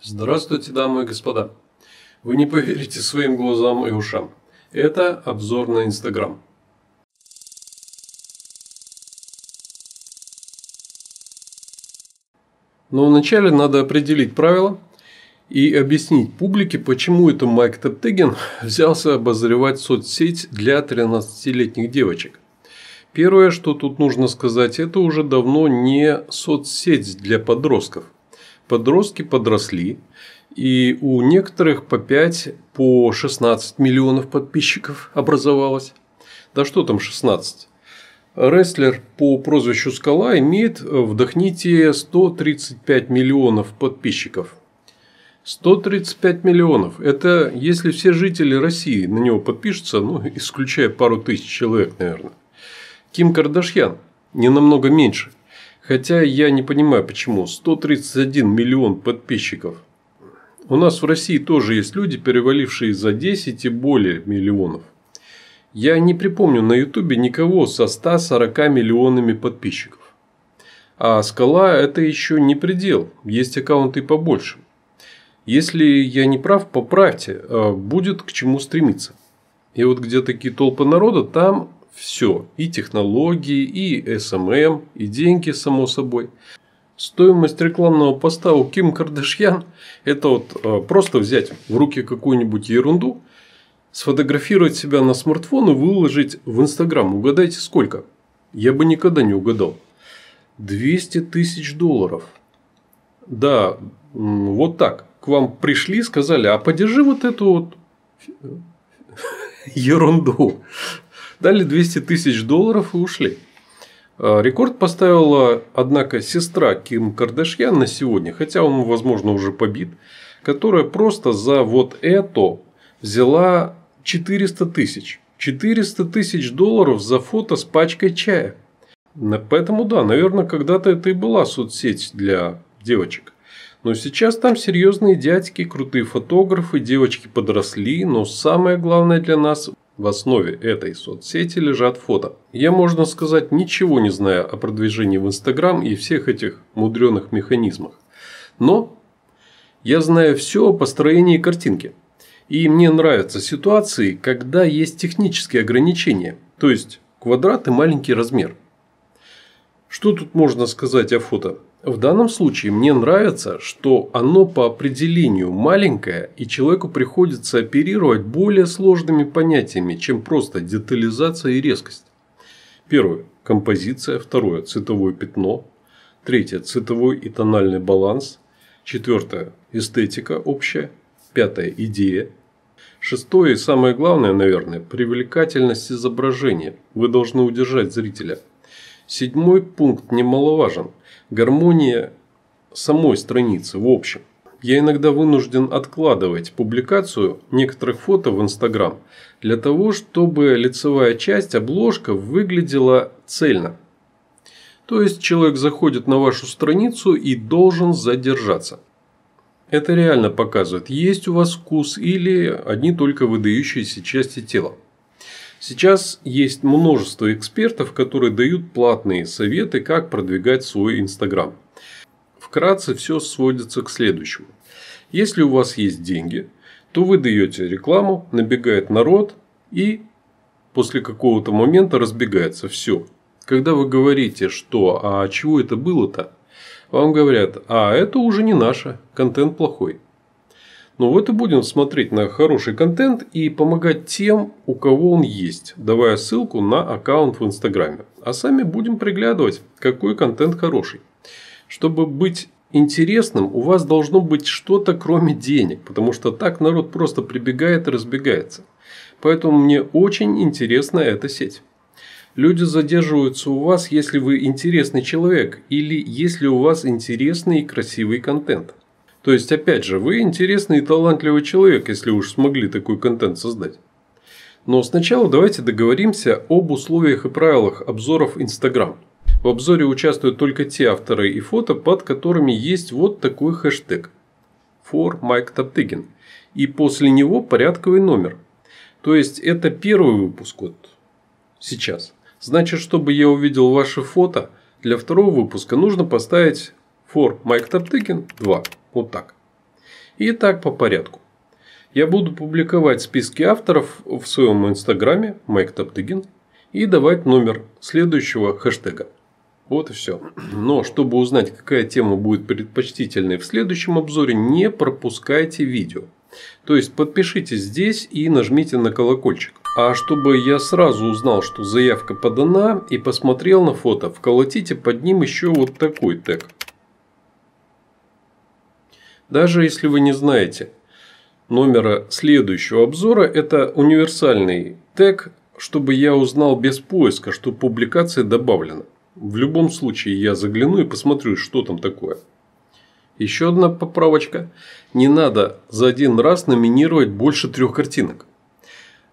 Здравствуйте, дамы и господа. Вы не поверите своим глазам и ушам. Это обзор на Инстаграм. Но вначале надо определить правила и объяснить публике, почему это Майк Топтыгин взялся обозревать соцсеть для 13-летних девочек. Первое, что тут нужно сказать, это уже давно не соцсеть для подростков – подростки подросли, и у некоторых по 5, по 16 миллионов подписчиков образовалось. Да что там 16? Рестлер по прозвищу Скала имеет, вдохните, 135 миллионов подписчиков. 135 миллионов. Это если все жители России на него подпишутся, ну, исключая пару тысяч человек, наверное. Ким Кардашьян не намного меньше. Хотя я не понимаю, почему. 131 миллион подписчиков. У нас в России тоже есть люди, перевалившие за 10 и более миллионов. Я не припомню на ютубе никого со 140 миллионами подписчиков. А скала – это еще не предел, есть аккаунты побольше. Если я не прав, поправьте, а, будет к чему стремиться. И вот где такие толпы народа, там все. И технологии, и SMM, и деньги, само собой. Стоимость рекламного поста у Ким Кардашьян – это вот э, просто взять в руки какую-нибудь ерунду, сфотографировать себя на смартфон и выложить в Инстаграм. Угадайте, сколько? Я бы никогда не угадал. 200 тысяч долларов. Да, вот так. К вам пришли, сказали, а подержи вот эту вот ерунду. Дали 200 тысяч долларов и ушли. А, рекорд поставила, однако, сестра Ким Кардашьян на сегодня, хотя он, возможно, уже побит, которая просто за вот это взяла 400 тысяч. 400 тысяч долларов за фото с пачкой чая. Поэтому да, наверное, когда-то это и была соцсеть для девочек. Но сейчас там серьезные дядьки, крутые фотографы, девочки подросли, но самое главное для нас в основе этой соцсети лежат фото. Я, можно сказать, ничего не знаю о продвижении в Инстаграм и всех этих мудреных механизмах. Но я знаю все о построении картинки. И мне нравятся ситуации, когда есть технические ограничения, то есть квадрат и маленький размер. Что тут можно сказать о фото? В данном случае мне нравится, что оно по определению маленькое, и человеку приходится оперировать более сложными понятиями, чем просто детализация и резкость. Первое – композиция, второе – цветовое пятно, третье – цветовой и тональный баланс, четвертое – эстетика общая, пятое – идея, шестое и самое главное, наверное, привлекательность изображения. Вы должны удержать зрителя – Седьмой пункт немаловажен. Гармония самой страницы в общем. Я иногда вынужден откладывать публикацию некоторых фото в Инстаграм для того, чтобы лицевая часть, обложка выглядела цельно. То есть человек заходит на вашу страницу и должен задержаться. Это реально показывает, есть у вас вкус или одни только выдающиеся части тела. Сейчас есть множество экспертов, которые дают платные советы, как продвигать свой Инстаграм. Вкратце все сводится к следующему. Если у вас есть деньги, то вы даете рекламу, набегает народ и после какого-то момента разбегается все. Когда вы говорите, что «а чего это было-то?», вам говорят «а это уже не наше, контент плохой». Но ну, вот и будем смотреть на хороший контент и помогать тем, у кого он есть, давая ссылку на аккаунт в Инстаграме. А сами будем приглядывать, какой контент хороший. Чтобы быть интересным, у вас должно быть что-то кроме денег, потому что так народ просто прибегает и разбегается. Поэтому мне очень интересна эта сеть. Люди задерживаются у вас, если вы интересный человек или если у вас интересный и красивый контент. То есть, опять же, вы интересный и талантливый человек, если уж смогли такой контент создать. Но сначала давайте договоримся об условиях и правилах обзоров Instagram. В обзоре участвуют только те авторы и фото, под которыми есть вот такой хэштег for Mike Топтыгин. И после него порядковый номер. То есть это первый выпуск вот сейчас. Значит, чтобы я увидел ваше фото, для второго выпуска нужно поставить for Mike Топтыгин 2. Вот так. И так по порядку. Я буду публиковать списки авторов в своем инстаграме Майк Топтыгин и давать номер следующего хэштега. Вот и все. Но чтобы узнать, какая тема будет предпочтительной в следующем обзоре, не пропускайте видео. То есть подпишитесь здесь и нажмите на колокольчик. А чтобы я сразу узнал, что заявка подана и посмотрел на фото, вколотите под ним еще вот такой тег – даже если вы не знаете номера следующего обзора, это универсальный тег, чтобы я узнал без поиска, что публикация добавлена. В любом случае я загляну и посмотрю, что там такое. Еще одна поправочка. Не надо за один раз номинировать больше трех картинок.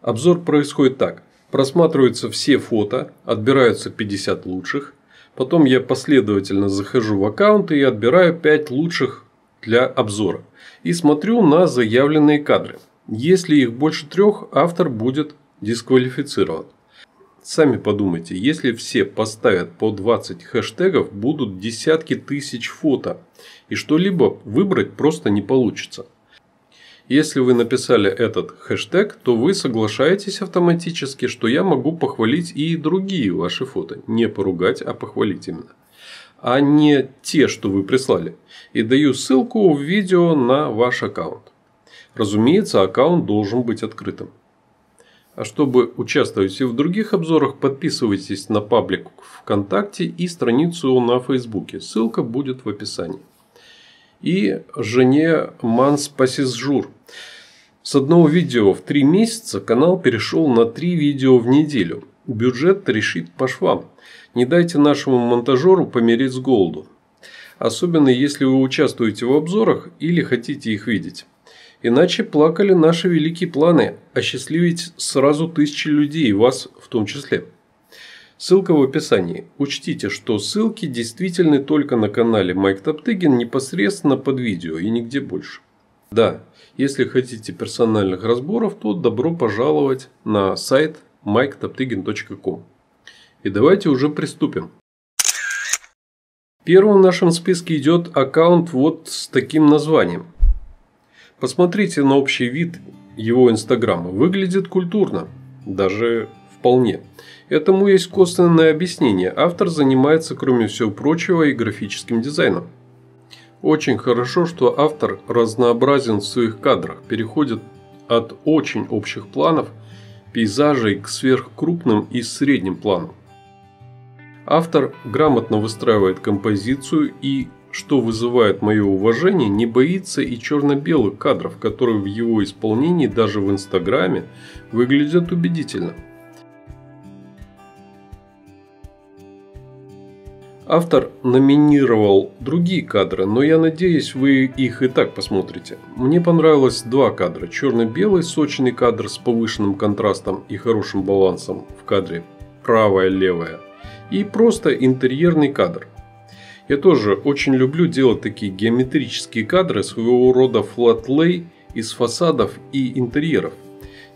Обзор происходит так. Просматриваются все фото, отбираются 50 лучших. Потом я последовательно захожу в аккаунт и отбираю 5 лучших для обзора. И смотрю на заявленные кадры. Если их больше трех, автор будет дисквалифицирован. Сами подумайте, если все поставят по 20 хэштегов, будут десятки тысяч фото, и что-либо выбрать просто не получится. Если вы написали этот хэштег, то вы соглашаетесь автоматически, что я могу похвалить и другие ваши фото. Не поругать, а похвалить именно а не те, что вы прислали. И даю ссылку в видео на ваш аккаунт. Разумеется, аккаунт должен быть открытым. А чтобы участвовать и в других обзорах, подписывайтесь на паблик ВКонтакте и страницу на Фейсбуке. Ссылка будет в описании. И жене Манс Пасисжур. С одного видео в три месяца канал перешел на три видео в неделю – бюджет решит по швам. Не дайте нашему монтажеру помереть с голоду. Особенно если вы участвуете в обзорах или хотите их видеть. Иначе плакали наши великие планы осчастливить сразу тысячи людей, вас в том числе. Ссылка в описании. Учтите, что ссылки действительны только на канале Майк Топтыгин непосредственно под видео и нигде больше. Да, если хотите персональных разборов, то добро пожаловать на сайт mikeToptygin.com. И давайте уже приступим. Первым в нашем списке идет аккаунт вот с таким названием. Посмотрите на общий вид его инстаграма. Выглядит культурно, даже вполне. Этому есть косвенное объяснение. Автор занимается, кроме всего прочего, и графическим дизайном. Очень хорошо, что автор разнообразен в своих кадрах, переходит от очень общих планов – пейзажей к сверхкрупным и средним планам. Автор грамотно выстраивает композицию и, что вызывает мое уважение, не боится и черно-белых кадров, которые в его исполнении даже в Инстаграме выглядят убедительно – Автор номинировал другие кадры, но я надеюсь, вы их и так посмотрите. Мне понравилось два кадра. Черно-белый сочный кадр с повышенным контрастом и хорошим балансом в кадре. Правая-левая. И просто интерьерный кадр. Я тоже очень люблю делать такие геометрические кадры своего рода флатлей из фасадов и интерьеров.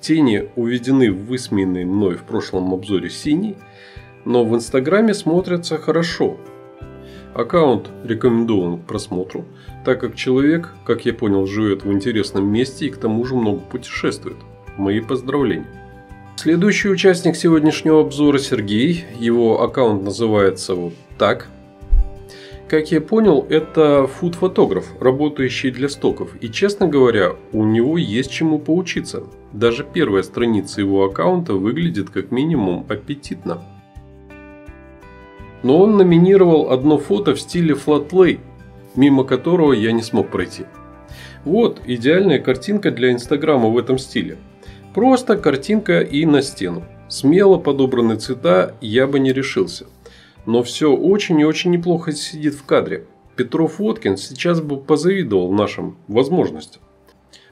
Тени уведены в высмеянный мной в прошлом обзоре синий – но в Инстаграме смотрятся хорошо. Аккаунт рекомендован к просмотру, так как человек, как я понял, живет в интересном месте и к тому же много путешествует. Мои поздравления. Следующий участник сегодняшнего обзора Сергей. Его аккаунт называется вот так. Как я понял, это фуд-фотограф, работающий для стоков. И, честно говоря, у него есть чему поучиться. Даже первая страница его аккаунта выглядит как минимум аппетитно но он номинировал одно фото в стиле флатлей, мимо которого я не смог пройти. Вот идеальная картинка для Инстаграма в этом стиле. Просто картинка и на стену. Смело подобраны цвета я бы не решился. Но все очень и очень неплохо сидит в кадре. Петров Воткин сейчас бы позавидовал нашим возможностям.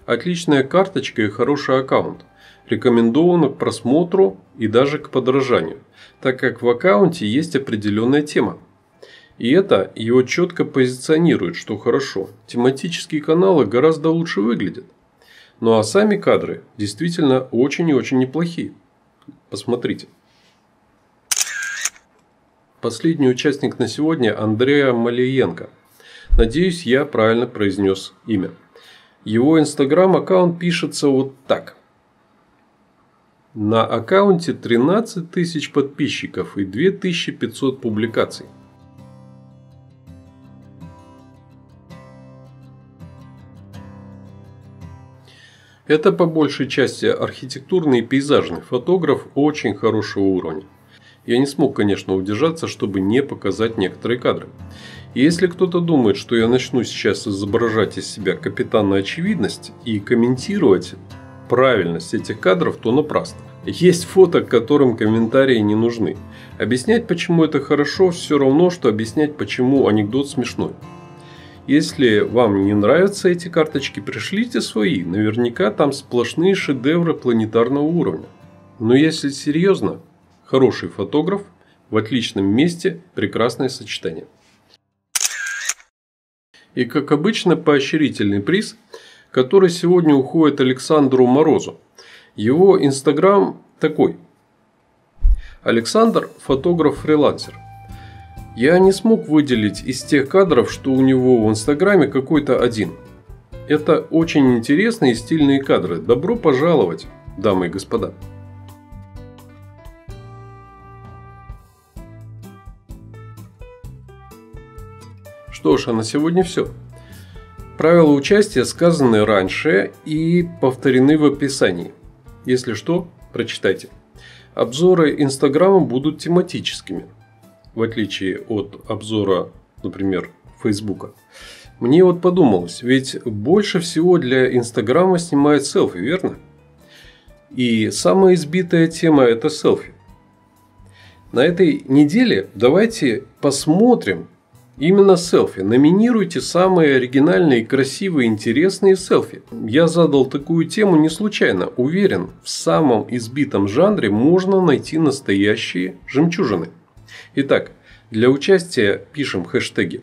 Отличная карточка и хороший аккаунт рекомендовано к просмотру и даже к подражанию, так как в аккаунте есть определенная тема. И это его четко позиционирует, что хорошо. Тематические каналы гораздо лучше выглядят. Ну а сами кадры действительно очень и очень неплохие. Посмотрите. Последний участник на сегодня Андрея Малиенко. Надеюсь, я правильно произнес имя. Его инстаграм аккаунт пишется вот так – на аккаунте 13 тысяч подписчиков и 2500 публикаций. Это по большей части архитектурный и пейзажный фотограф очень хорошего уровня. Я не смог, конечно, удержаться, чтобы не показать некоторые кадры. И если кто-то думает, что я начну сейчас изображать из себя капитана очевидность и комментировать правильность этих кадров, то напрасно. Есть фото, к которым комментарии не нужны. Объяснять, почему это хорошо, все равно, что объяснять, почему анекдот смешной. Если вам не нравятся эти карточки, пришлите свои. Наверняка там сплошные шедевры планетарного уровня. Но если серьезно, хороший фотограф в отличном месте – прекрасное сочетание. И как обычно, поощрительный приз – который сегодня уходит Александру Морозу. Его инстаграм такой. Александр – фотограф-фрилансер. Я не смог выделить из тех кадров, что у него в инстаграме какой-то один. Это очень интересные и стильные кадры. Добро пожаловать, дамы и господа. Что ж, а на сегодня все. Правила участия сказаны раньше и повторены в описании. Если что, прочитайте. Обзоры Инстаграма будут тематическими, в отличие от обзора, например, Фейсбука. Мне вот подумалось, ведь больше всего для Инстаграма снимают селфи, верно? И самая избитая тема – это селфи. На этой неделе давайте посмотрим, Именно селфи. Номинируйте самые оригинальные, красивые, интересные селфи. Я задал такую тему не случайно. Уверен, в самом избитом жанре можно найти настоящие жемчужины. Итак, для участия пишем хэштеги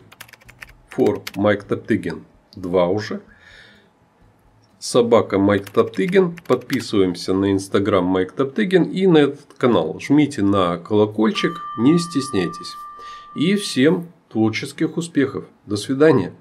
for Mike Топтыгин 2 уже. Собака Майк Топтыгин. Подписываемся на инстаграм Майк Топтыгин и на этот канал. Жмите на колокольчик, не стесняйтесь. И всем Творческих успехов. До свидания.